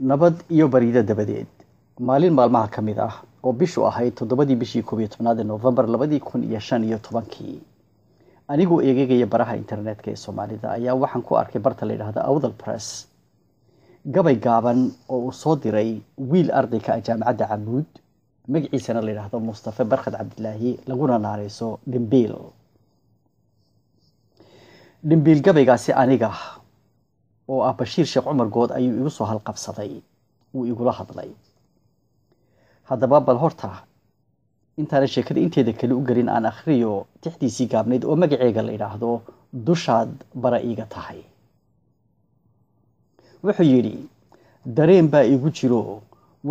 nabad iyo barida dabadeed maalin maalmaha ka mid ah oo bishu ahayd toddobadii bishii koob iyo tobnaad ee noofembar labadii kun iyo shan iyo tobankii anigoo eegegaya baraha internetka ee soomaalida ayaa waxaan ku arkay barta la yidhaahda awdal press gabay gaaban oo uu soo diray wiil arday ka ah jaamacadda camuud magaciisana la yidhaahdo mustafe barkhad cabdilaahi laguna naareyso dhimbiil dhimbiil gabaygaasi aniga ah oo ah bashiir sheekh cumar good ayuu igu soo halqabsaday wuu igula hadlay haddaba bal horta intaana sheekada inteeda kale u gelin aan akhriyo tixdiisii gaabnayd oo magaceega la yidhaahdo dushaad bara iiga tahay wuxuu yidhi dareen baa igu jiro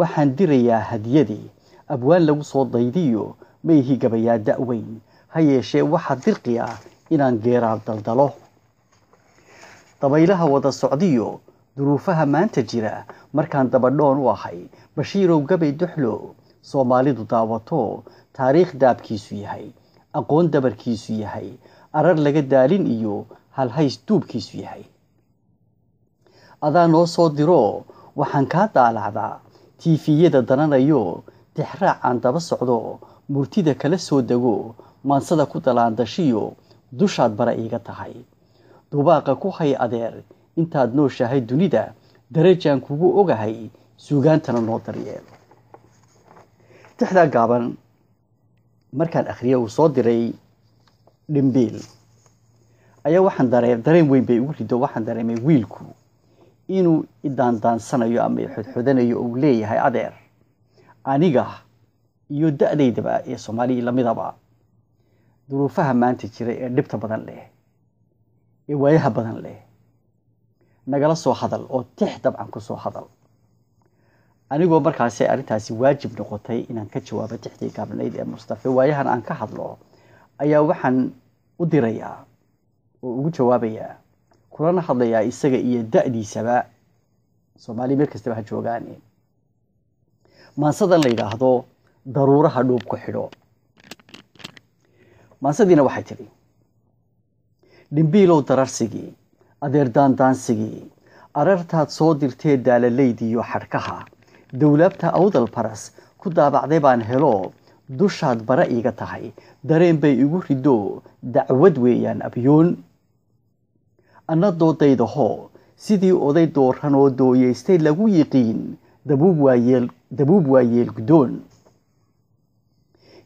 waxaan dirayaa hadiyadii abwaan lagu soo daydiyo ma gabayaa da-weyn ha yeeshee waxaa dirqi ah inaan geeraar daldalo dabaylaha wada socdiyo duruufaha maanta jira markaan dabadhoon u ahay bashiirow gabay duxlo soomaalidu daawato taariikh daabkiisu yahay aqoon dabarkiisu yahay arar laga daalin iyo halhays duubkiisu yahay adaa noo soo diro waxaan kaa daalacdaa tiifiyada dananayo aan daba socdo murtida kala soo dego maansada ku dalaandashiyo dushaad bara iiga tahay dubaaqa ku hay adeer intaad nooshahay dunida darajaan kugu ogahay suugaantana noo daryeelo tixdaa gaaban markaan akhriya uu soo diray dhimbiil ayaa waxaan daree dareen weyn bay ugu rido waxaan dareemay wiilku inuu idaandaansanayo ama ixodxodanayo uu leeyahay adeer aniga iyo da-daydaba ee soomaaliya lamidaba duruufaha maanta jira ee dhibta badan leh ee waayaha badan leh nagala soo hadal oo tix dabcan ku soo hadal anigoo markaasi arintaasi waajib noqotay inaan ka jawaabo tixdii gaabnayd ee mustafe waayahan aan ka hadlo ayaa waxaan u dirayaa oo ugu jawaabayaa kulana hadlayaa isaga iyo da'diisaba diisaba soomaaliya meel kastaba ha joogaane maansadan la yidhaahdo daruuraha dhuub ku xidho maansadiina waxay tidhi dhimbiilow dararsigii adeer daandaansigii arartaad soo dirtee daalalaydii xadhkaha dawlaabta awdal baras ku daabacday baan helo dushaad bara iiga tahay dareen bay igu riddo dacwad weeyaan abyoon anna doodaydahoo sidii oday dooran oo dooyeystay lagu yiqiin dabuub waa yeel guddoon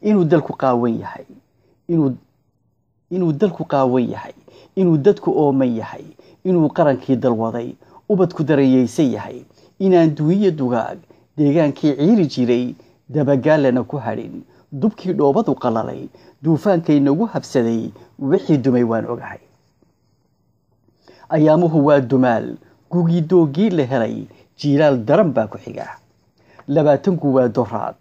inuu dalku qaawan yahay inuu dalku qaawan yahay inuu dadku ooman yahay inuu qarankii dalwaday ubadku darayeysan yahay inaan duwiyo dugaag deegaankii ciiri jiray dabagaalana ku hadhin dubkii dhoobadu qalalay duufaankay nagu habsaday wixii dumay waan ogahay ayaamuhu waa dumaal gugii doogii la helay jiilaal daran baa ku xiga labaatanku waa doraad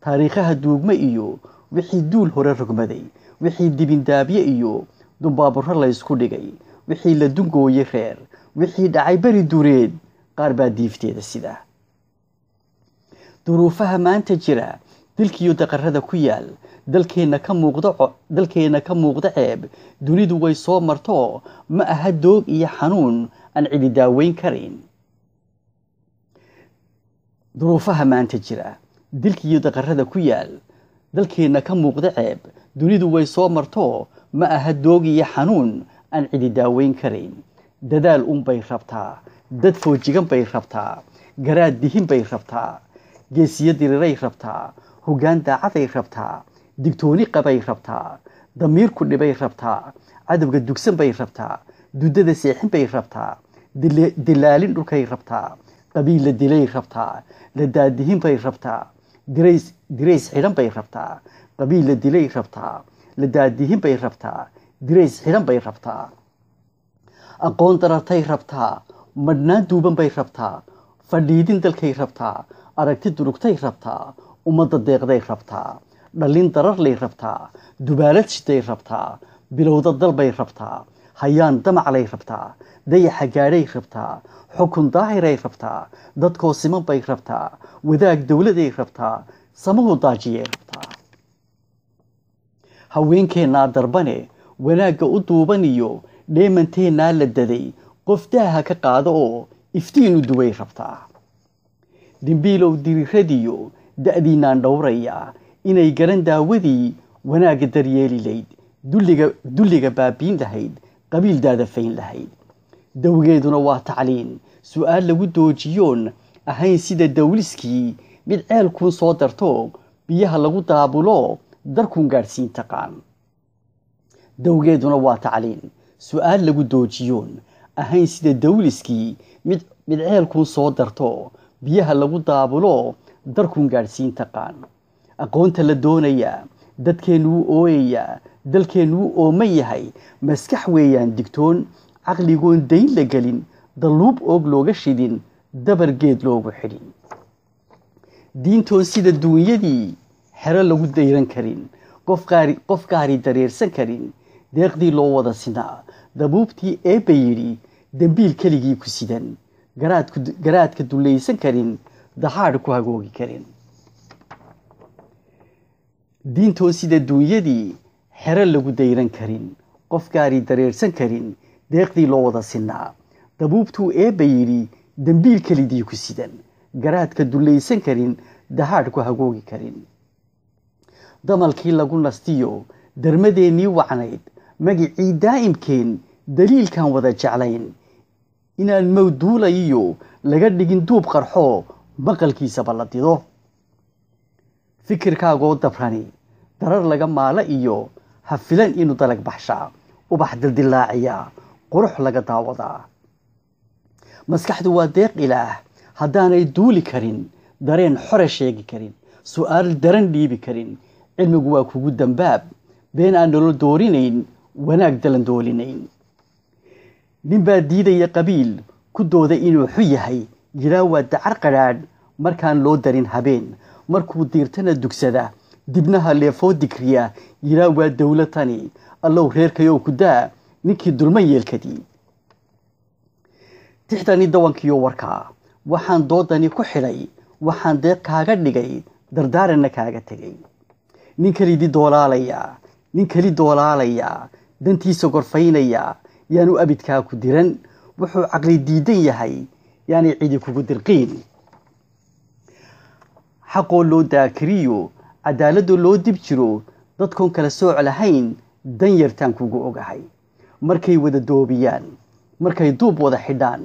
taariikhaha duugma iyo wixii duul hore rogmaday wixii dibindaabye iyo dumbaaburo laysku dhigay wixii la dungooyey reer wixii dhacay beri dureed qaar baa diifteeda sida duruufaha maanta jira dilkiiyo daqarada ku yaal dalkeenna ka ka muuqda ceeb dunidu way soo marto ma aha doog iyo xanuun aan cidi daaweyn karin duruufaha maanta jira dilkiiyo daqarada ku yaal dalkeenna ka muuqda ceeb dunidu way soo marto ma aha doog iyo xanuun aan cidi daaweyn karayn dadaal unbay rabtaa dad foojigan bay rabtaa garaad dihin bay rabtaa geesiyo diriray rabtaa hoggaan daacaday rabtaa digtooni qabay rabtaa damiirku dhibay rabtaa cadowga dugsan bay rabtaa duddada seexin bay rabtaa dilaalin dhulkay rabtaa qabiil la dilay rabtaa la daadihin bay rabtaa dirays dirays xidhan bay rabtaa qabiil la dilay rabtaa la daadihin bay rabtaa dirays xidhan bay rabtaa aqoon darartay rabtaa madhnaan duuban bay rabtaa fadhiidin dalkay rabtaa aragti durugtay rabtaa ummadda deeqday rabtaa dhallin dararlay rabtaa dubaalad shiday rabtaa bilowda dal bay rabtaa hayaan damaclay rabtaa dayaxa gaadhay rabtaa xukun daahiray rabtaa dadkoo siman bay rabtaa wadaag dowladay rabtaa samahu daajiyay rabtaa haweenkeennaa darbane wanaagga u duuban iyo dheemanteennaa la daday qof daaha ka qaada oo iftiin u duway rabtaa dimbiilow diriradiyo da'diinnaan dhowrayaa inay garan daawadii wanaagga daryeeli layd dulliga baabiin lahayd qabiildaada fayn lahayd dawgeeduna waa tacliin su'aal lagu doojiyoon ahayn sida dawliskii mid ceelkun soo darto biyaha lagu daabulo darkuun gaadhsiin taqaan dawgeeduna waa tacliin su'aal lagu doojiyoon ahayn sida dawliskii mid ceelkun soo darto biyaha lagu daabulo darkun gaadhsiin taqaan aqoonta la doonayaa dadkeennu wuu ooyayaa dalkeennu oo ma yahay maskax weeyaan digtoon caqligoon dayn la gelin dalluub oog looga shidin dabar geed loogu xidhin diintoon sida duunyadii xero lagu dayran karin qof gaari dareersan karin deeqdii loo wada sinaa dabuubtii eebba yidhi dembiil keligii ku sidan garaadka dullaysan karin dahaadh ku hagoogi karin diintoon sida duunyadii xero lagu dayran karin qofkaani dareersan karin deeqdii loo wada sinaa dabuubtuu eebba yidhi dembiil kelidii ku sidan garaadka dullaysan karin dahaadh ku hagoogi karin damalkii lagu nastiyo darmadeennii wacnayd magicii daa'imkeen daliilkaan wada jeclayn inaan mawduulayiyo laga dhigin duub qarxo maqalkiisaba la dido fikirkaagoo dabrani darar laga maalo iyo ha filan inuu dalag baxshaa ubax dildilaaciya qurux laga daawadaa maskaxdu waa deeq ilaah haddaanay duuli karin dareen xore sheegi karin su'aal daran dhiibi karin cilmigu waa kugu dambaab been aan nolo doorinayn wanaag dalan doolinayn ninbaa diidaya qabiil ku dooday inuu xu yahay jiraa waa dacar qadhaadh markaan loo darin habeen markuu diirtana dugsada dibnaha leefoo digriya yiraa waa dowla tani allow reerkayow ku daa ninkii dulma yeelkadii tixdani dawankiiyo warkaa waxaan doodani ku xidhay waxaan deeq kaaga dhigay dardaaranna kaaga tegay nin kelidii doolaalayaa nin keli doolaalayaa dantiisa gorfaynaya yaanu abidkaa ku diran wuxuu caqli diidan yahay yaanay cidi kugu dirqiin xaqoo loo daakiriyo cadaaladdu loo dib jiro dadkoon kala sooc lahayn dan yartaan kugu ogahay markay wada doobiyaan markay duub wada xidhaan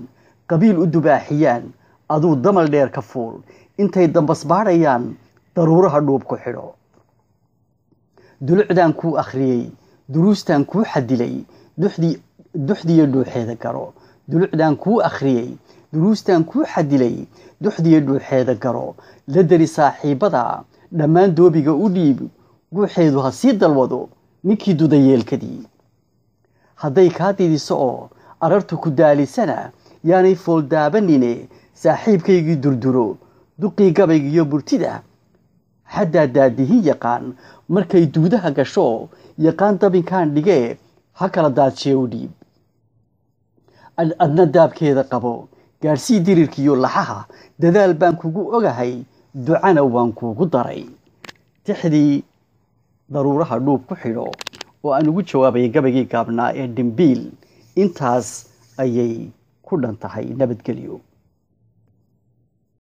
qabiil u dubaaxiyaan aduu damal dheer ka fuul intay dambasbaadhayaan daruuraha dhuub ku xidho dulucdaan kuu akhriyey duruustaan kuu xadilay duxdiyo dhuuxeeda garo dulucdaan kuu akhriyey duruustaan kuu xadilay duxdiyo dhuuxeeda garo la dari saaxiibbada dhammaan doobiga u dhiib guuxeedu ha sii dalwado ninkii duda yeelkadii hadday kaa didiso oo arartu ku daalisana yaanay fooldaabanine saaxiibkaygii durduro duqii gabayga iyo burtida xaddaa daadihin yaqaan markay duudaha gasho yaqaan dabinkaan dhigee ha kala daadshee u dhiib adna daabkeeda qabo gaadhsii dirirkiiyo laxaha dadaal baan kugu ogahay ducana waan kuugu daray tixdii daruuraha dhuub ku xidho oo aan ugu jawaabayay gabaygii gaabnaa ee dhimbiil intaas ayay ku dhan tahay nabadgelyo